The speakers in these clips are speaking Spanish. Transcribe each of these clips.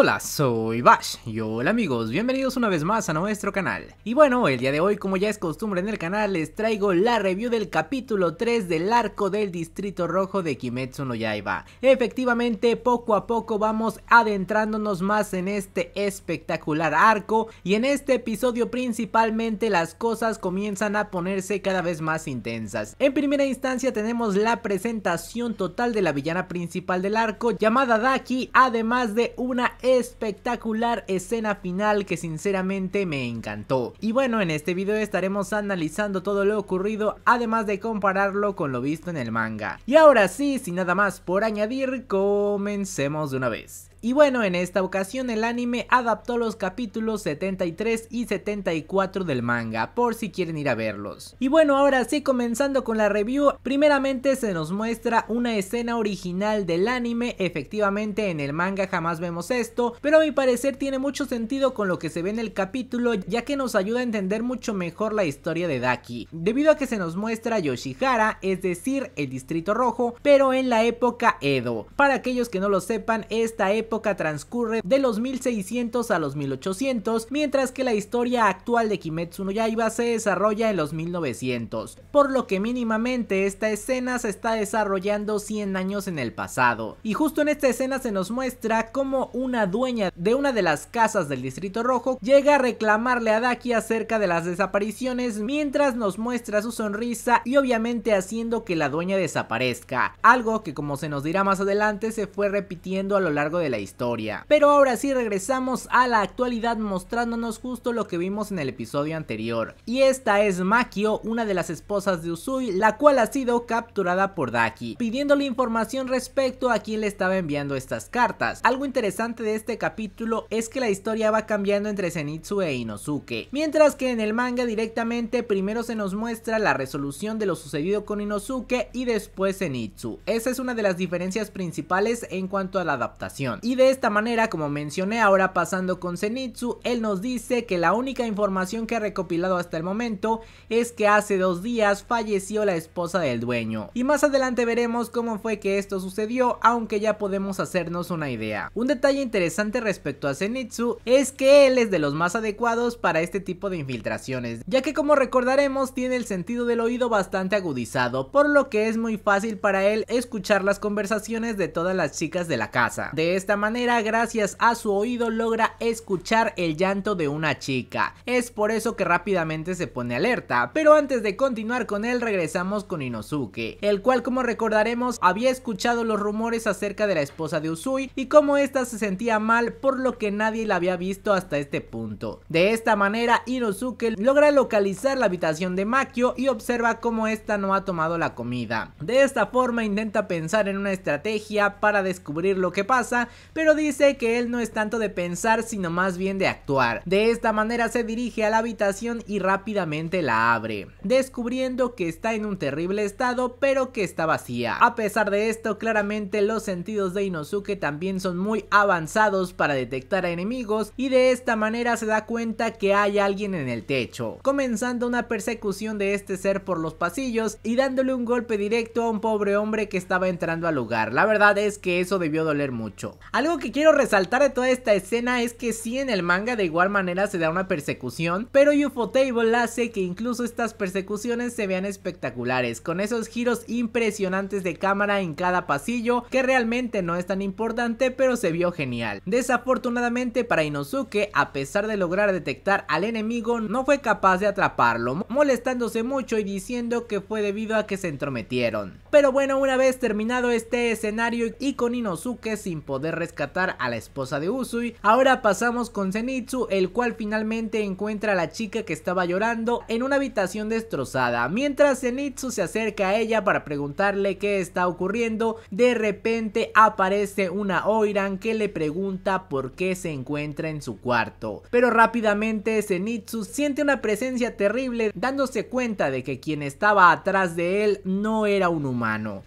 Hola, soy Bash y hola amigos, bienvenidos una vez más a nuestro canal. Y bueno, el día de hoy como ya es costumbre en el canal les traigo la review del capítulo 3 del arco del distrito rojo de Kimetsu no Yaiba. Efectivamente, poco a poco vamos adentrándonos más en este espectacular arco y en este episodio principalmente las cosas comienzan a ponerse cada vez más intensas. En primera instancia tenemos la presentación total de la villana principal del arco llamada Daki, además de una espectacular escena final que sinceramente me encantó. Y bueno, en este video estaremos analizando todo lo ocurrido, además de compararlo con lo visto en el manga. Y ahora sí, sin nada más por añadir, comencemos de una vez. Y bueno, en esta ocasión el anime adaptó los capítulos 73 y 74 del manga, por si quieren ir a verlos. Y bueno, ahora sí, comenzando con la review, primeramente se nos muestra una escena original del anime, efectivamente en el manga jamás vemos esto, pero a mi parecer tiene mucho sentido con lo que se ve en el capítulo, ya que nos ayuda a entender mucho mejor la historia de Daki, debido a que se nos muestra Yoshihara, es decir, el distrito rojo, pero en la época Edo. Para aquellos que no lo sepan, esta época transcurre de los 1600 a los 1800, mientras que la historia actual de Kimetsu no Yaiba se desarrolla en los 1900, por lo que mínimamente esta escena se está desarrollando 100 años en el pasado. Y justo en esta escena se nos muestra como una dueña de una de las casas del Distrito Rojo llega a reclamarle a Daki acerca de las desapariciones mientras nos muestra su sonrisa y obviamente haciendo que la dueña desaparezca, algo que como se nos dirá más adelante se fue repitiendo a lo largo de la historia. Pero ahora sí regresamos a la actualidad mostrándonos justo lo que vimos en el episodio anterior. Y esta es Makio, una de las esposas de Usui, la cual ha sido capturada por Daki, pidiéndole información respecto a quién le estaba enviando estas cartas. Algo interesante de este capítulo es que la historia va cambiando entre Zenitsu e Inosuke, mientras que en el manga directamente primero se nos muestra la resolución de lo sucedido con Inosuke y después Zenitsu. Esa es una de las diferencias principales en cuanto a la adaptación. Y de esta manera, como mencioné ahora pasando con Zenitsu, él nos dice que la única información que ha recopilado hasta el momento es que hace dos días falleció la esposa del dueño. Y más adelante veremos cómo fue que esto sucedió, aunque ya podemos hacernos una idea. Un detalle interesante respecto a Zenitsu es que él es de los más adecuados para este tipo de infiltraciones, ya que como recordaremos tiene el sentido del oído bastante agudizado, por lo que es muy fácil para él escuchar las conversaciones de todas las chicas de la casa. De esta manera, gracias a su oído, logra escuchar el llanto de una chica. Es por eso que rápidamente se pone alerta, pero antes de continuar con él regresamos con Inosuke, el cual como recordaremos había escuchado los rumores acerca de la esposa de Usui y cómo ésta se sentía mal por lo que nadie la había visto hasta este punto. De esta manera Inosuke logra localizar la habitación de Makio y observa cómo ésta no ha tomado la comida. De esta forma intenta pensar en una estrategia para descubrir lo que pasa, pero dice que él no es tanto de pensar sino más bien de actuar. De esta manera se dirige a la habitación y rápidamente la abre, descubriendo que está en un terrible estado pero que está vacía. A pesar de esto, claramente los sentidos de Inosuke también son muy avanzados para detectar a enemigos y de esta manera se da cuenta que hay alguien en el techo, comenzando una persecución de este ser por los pasillos y dándole un golpe directo a un pobre hombre que estaba entrando al lugar. La verdad es que eso debió doler mucho. Algo que quiero resaltar de toda esta escena es que sí en el manga de igual manera se da una persecución, pero Table hace que incluso estas persecuciones se vean espectaculares, con esos giros impresionantes de cámara en cada pasillo que realmente no es tan importante pero se vio genial. Desafortunadamente para Inosuke, a pesar de lograr detectar al enemigo, no fue capaz de atraparlo, molestándose mucho y diciendo que fue debido a que se entrometieron. Pero bueno, una vez terminado este escenario y con Inosuke sin poder rescatar a la esposa de Usui, ahora pasamos con Zenitsu, el cual finalmente encuentra a la chica que estaba llorando en una habitación destrozada. Mientras Zenitsu se acerca a ella para preguntarle qué está ocurriendo, de repente aparece una Oiran que le pregunta por qué se encuentra en su cuarto. Pero rápidamente Zenitsu siente una presencia terrible dándose cuenta de que quien estaba atrás de él no era un humano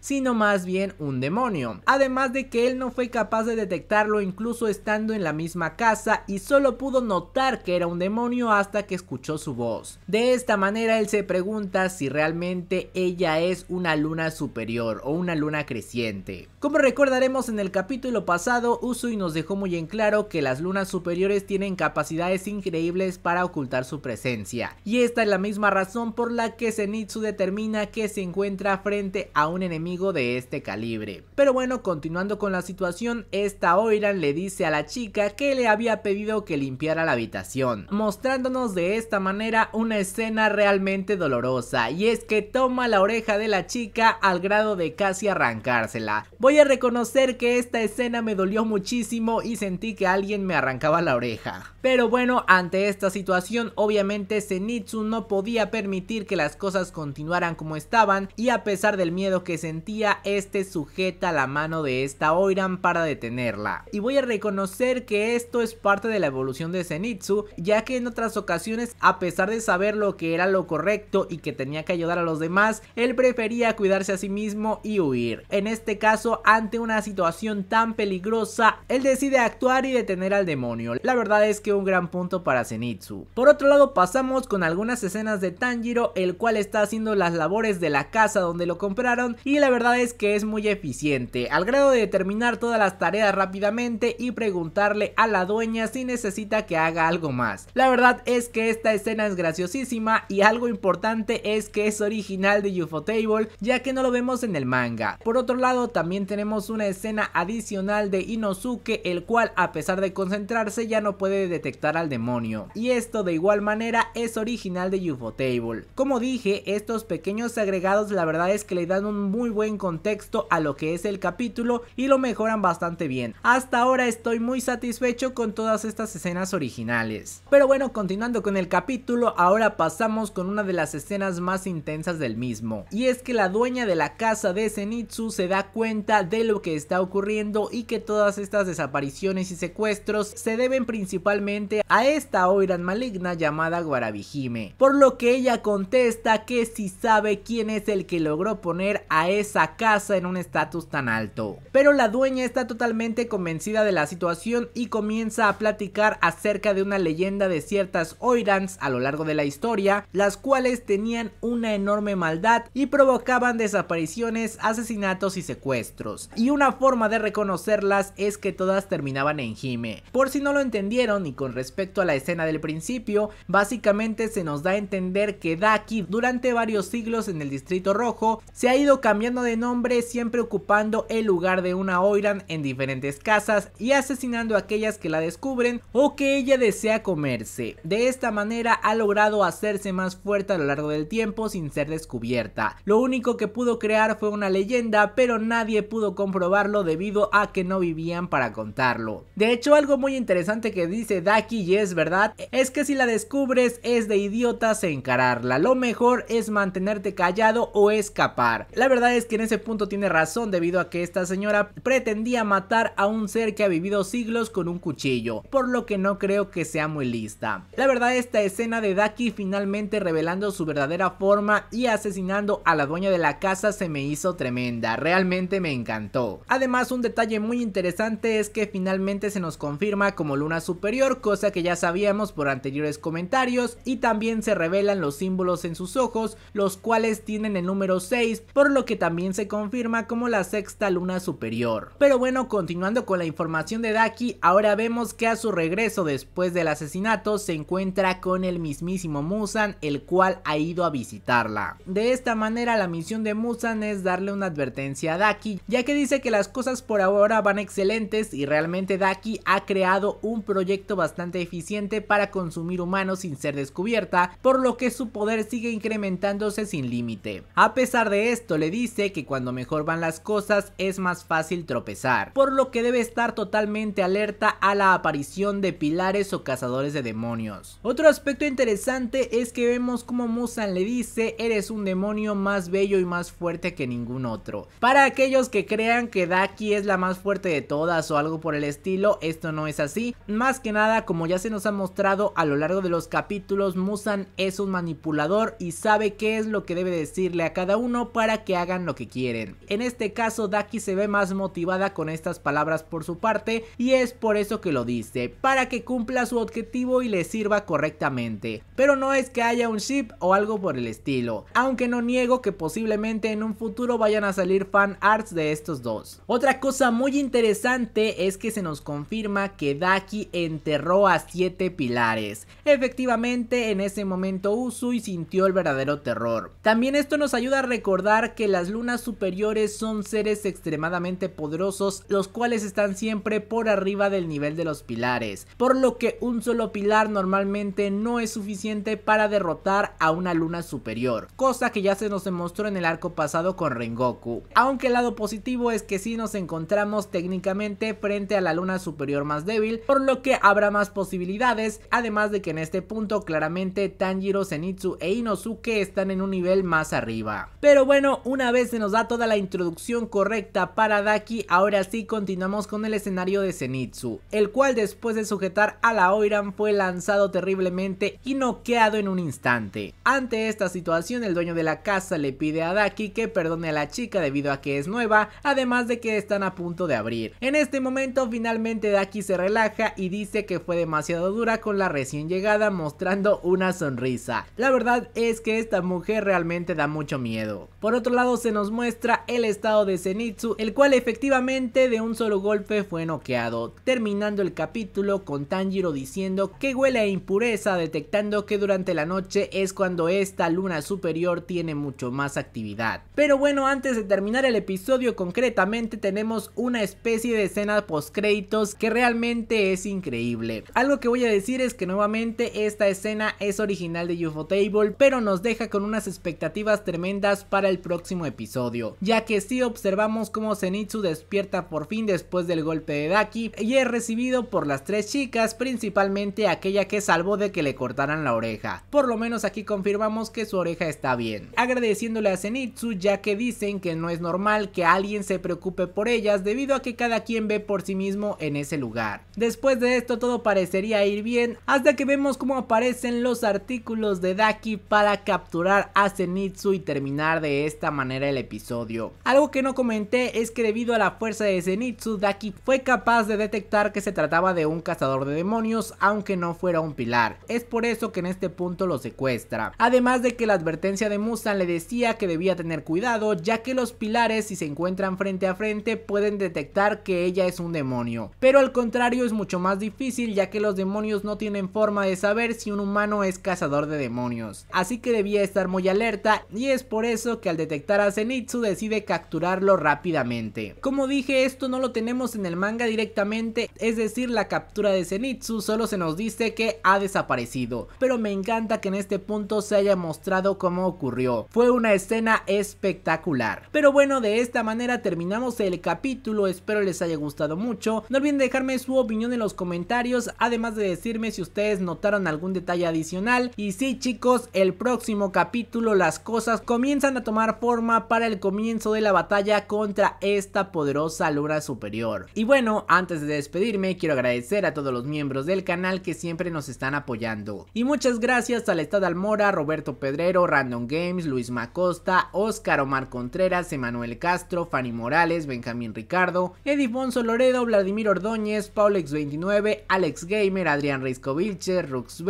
sino más bien un demonio. Además de que él no fue capaz de detectarlo incluso estando en la misma casa y solo pudo notar que era un demonio hasta que escuchó su voz. De esta manera él se pregunta si realmente ella es una luna superior o una luna creciente. Como recordaremos en el capítulo pasado, Usui nos dejó muy en claro que las lunas superiores tienen capacidades increíbles para ocultar su presencia, y esta es la misma razón por la que Zenitsu determina que se encuentra frente a un enemigo de este calibre. Pero bueno, continuando con la situación, esta Oiran le dice a la chica que le había pedido que limpiara la habitación, mostrándonos de esta manera una escena realmente dolorosa, y es que toma la oreja de la chica al grado de casi arrancársela. Voy a reconocer que esta escena me dolió muchísimo y sentí que alguien me arrancaba la oreja. Pero bueno, ante esta situación obviamente Zenitsu no podía permitir que las cosas continuaran como estaban y a pesar del miedo que sentía, este sujeta la mano de esta Oiran para detenerla. Y voy a reconocer que esto es parte de la evolución de Zenitsu, ya que en otras ocasiones, a pesar de saber lo que era lo correcto y que tenía que ayudar a los demás, él prefería cuidarse a sí mismo y huir. En este caso ante una situación tan peligrosa, él decide actuar y detener al demonio. La verdad es que un gran punto para Zenitsu. Por otro lado, pasamos con algunas escenas de Tanjiro, el cual está haciendo las labores de la casa donde lo compraron y la verdad es que es muy eficiente, al grado de terminar todas las tareas rápidamente y preguntarle a la dueña si necesita que haga algo más. La verdad es que esta escena es graciosísima y algo importante es que es original de UFO Table, ya que no lo vemos en el manga. Por otro lado, también tenemos una escena adicional de Inosuke, el cual a pesar de concentrarse ya no puede detectar al demonio. Y esto de igual manera es original de Table, Como dije, estos pequeños agregados la verdad es que le dan un muy buen contexto a lo que es el capítulo y lo mejoran bastante bien. Hasta ahora estoy muy satisfecho con todas estas escenas originales. Pero bueno, continuando con el capítulo, ahora pasamos con una de las escenas más intensas del mismo. Y es que la dueña de la casa de Zenitsu se da cuenta de lo que está ocurriendo y que todas estas desapariciones y secuestros se deben principalmente a esta oiran maligna llamada Guarabijime, por lo que ella contesta que si sabe quién es el que logró poner a esa casa en un estatus tan alto. Pero la dueña está totalmente convencida de la situación y comienza a platicar acerca de una leyenda de ciertas oirans a lo largo de la historia, las cuales tenían una enorme maldad y provocaban desapariciones, asesinatos y secuestros. Y una forma de reconocerlas es que todas terminaban en Hime. Por si no lo entendieron y con respecto a la escena del principio, básicamente se nos da a entender que Daki durante varios siglos en el Distrito Rojo se ha ido cambiando de nombre siempre ocupando el lugar de una Oiran en diferentes casas y asesinando a aquellas que la descubren o que ella desea comerse. De esta manera ha logrado hacerse más fuerte a lo largo del tiempo sin ser descubierta. Lo único que pudo crear fue una leyenda pero nadie pudo comprobarlo debido a que no vivían para contarlo. De hecho, algo muy interesante que dice Daki y es verdad, es que si la descubres es de idiotas encararla. Lo mejor es mantenerte callado o escapar. La verdad es que en ese punto tiene razón debido a que esta señora pretendía matar a un ser que ha vivido siglos con un cuchillo, por lo que no creo que sea muy lista. La verdad esta escena de Daki finalmente revelando su verdadera forma y asesinando a la dueña de la casa se me hizo tremenda, realmente me encantó. Además, un detalle muy interesante es que finalmente se nos confirma como luna superior, cosa que ya sabíamos por anteriores comentarios, y también se revelan los símbolos en sus ojos, los cuales tienen el número 6, por lo que también se confirma como la sexta luna superior. Pero bueno, continuando con la información de Daki, ahora vemos que a su regreso después del asesinato se encuentra con el mismísimo Musan, el cual ha ido a visitarla. De esta manera la misión de Musan es darle una advertencia a Daki, ya que dice que las cosas por ahora van excelentes y realmente Daki ha creado un proyecto bastante eficiente para consumir humanos sin ser descubierta, por lo que su poder sigue incrementándose sin límite. A pesar de esto, le dice que cuando mejor van las cosas es más fácil tropezar, por lo que debe estar totalmente alerta a la aparición de pilares o cazadores de demonios. Otro aspecto interesante es que vemos como Musan le dice, eres un demonio más bello y más fuerte que ningún otro. Para aquellos que crean que Daki es la más fuerte de todas o algo por el estilo, esto no es así. Más que nada, como ya se nos ha mostrado a lo largo de los capítulos, Musan es un manipulador y sabe qué es lo que debe decirle a cada uno para que hagan lo que quieren. En este caso, Daki se ve más motivada con estas palabras por su parte y es por eso que lo dice, para que cumpla su objetivo y le sirva correctamente. Pero no es que haya un ship o algo por el estilo, aunque no niego que posiblemente en un futuro vayan a salir fan arts de estos dos. Otra cosa muy interesante es que se nos confirma que Daki enterró a siete pilares. Efectivamente, en ese momento Usui sintió el verdadero terror. También esto nos ayuda a recordar que las lunas superiores son seres extremadamente poderosos, los cuales están siempre por arriba del nivel de los pilares, por lo que un solo pilar normalmente no es suficiente para derrotar a una luna superior, cosa que ya se nos demostró en el arco pasado con Rengoku. Aunque el lado positivo es que si nos encontramos técnicamente frente a la luna superior más débil, por lo que habrá más posibilidades, además de que en este punto claramente Tanjiro, Senitsu e Inosuke están en un nivel más arriba. Pero bueno, una vez se nos da toda la introducción correcta para Daki, ahora sí continuamos con el escenario de Zenitsu, el cual después de sujetar a la Oiran fue lanzado terriblemente y noqueado en un instante. Ante esta situación, el dueño de la casa le pide a Daki que perdone a la chica debido a que es nueva además de que están a punto de abrir. En este momento finalmente Daki se relaja y dice que fue demasiado dura con la recién llegada mostrando una sonrisa. La verdad es que esta mujer realmente da mucho miedo. Por otro lado se nos muestra el estado de Zenitsu, el cual efectivamente de un solo golpe fue noqueado, terminando el capítulo con Tanjiro diciendo que huele a impureza, detectando que durante la noche es cuando esta luna superior tiene mucho más actividad. Pero bueno, antes de terminar el episodio concretamente tenemos una especie de escena post créditos que realmente es increíble. Algo que voy a decir es que nuevamente esta escena es original de UFO Table, pero nos deja con unas expectativas tremendas para el próximo episodio, ya que si sí observamos cómo Zenitsu despierta por fin después del golpe de Daki y es recibido por las tres chicas, principalmente aquella que salvó de que le cortaran la oreja. Por lo menos aquí confirmamos que su oreja está bien. Agradeciéndole a Zenitsu ya que dicen que no es normal que alguien se preocupe por ellas debido a que cada quien ve por sí mismo en ese lugar. Después de esto todo parecería ir bien hasta que vemos cómo aparecen los artículos de Daki para capturar a Zenitsu y terminar de esta manera el episodio. Algo que no comenté es que debido a la fuerza de Zenitsu, Daki fue capaz de detectar que se trataba de un cazador de demonios aunque no fuera un pilar. Es por eso que en este punto lo secuestra. Además de que la advertencia de Musan le decía que debía tener cuidado ya que los pilares si se encuentran frente a frente pueden detectar que ella es un demonio. Pero al contrario es mucho más difícil ya que los demonios no tienen forma de saber si un humano es cazador de demonios. Así que debía estar muy alerta y es por eso que al detectar a Zenitsu decide capturarlo rápidamente. Como dije esto no lo tenemos en el manga directamente, es decir la captura de Zenitsu solo se nos dice que ha desaparecido. Pero me encanta que en este punto se haya mostrado cómo ocurrió. Fue una escena espectacular. Pero bueno de esta manera terminamos el capítulo, espero les haya gustado mucho. No olviden dejarme su opinión en los comentarios, además de decirme si ustedes notaron algún detalle adicional. Y sí chicos, el próximo capítulo las cosas comienzan a tomar forma para el comienzo de la batalla contra esta poderosa luna superior. Y bueno, antes de despedirme, quiero agradecer a todos los miembros del canal que siempre nos están apoyando. Y muchas gracias a la Almora, Roberto Pedrero, Random Games, Luis Macosta, Oscar Omar Contreras, Emanuel Castro, Fanny Morales, Benjamín Ricardo, Edifonso Loredo, Vladimir Ordóñez, Paulex29, Alex Gamer, Adrián Risco Covilche, Rux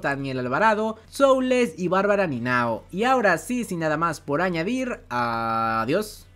Daniel Alvarado, Soules y Bárbara Ninao. Y ahora sí, sin nada más por añadir, adiós.